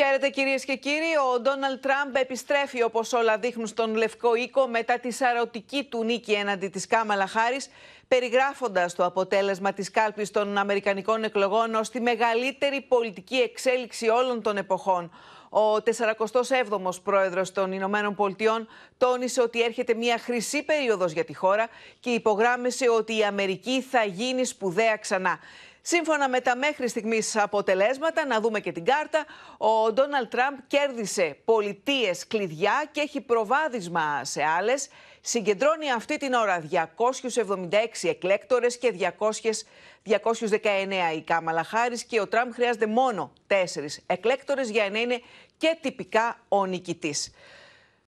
Χαίρετε κυρίες και κύριοι, ο Ντόναλτ Τραμπ επιστρέφει όπως όλα δείχνουν στον Λευκό Οίκο μετά τη σαρωτική του νίκη έναντι της Κάμαλα Χάρης, περιγράφοντας το αποτέλεσμα της κάλπης των Αμερικανικών εκλογών ως τη μεγαλύτερη πολιτική εξέλιξη όλων των εποχών. Ο 47ος πρόεδρος των Ηνωμένων Πολιτειών τόνισε ότι έρχεται μια χρυσή περίοδος για τη χώρα και υπογράμμισε ότι η Αμερική θα γίνει σπουδαία ξανά. Σύμφωνα με τα μέχρι στιγμής αποτελέσματα, να δούμε και την κάρτα, ο Ντόναλτ Τραμπ κέρδισε πολιτείες κλειδιά και έχει προβάδισμα σε άλλες. Συγκεντρώνει αυτή την ώρα 276 εκλέκτορες και 200, 219 η Κάμαλα Χάρης και ο Τραμπ χρειάζεται μόνο τέσσερις εκλέκτορες για να είναι και τυπικά ο νικητής.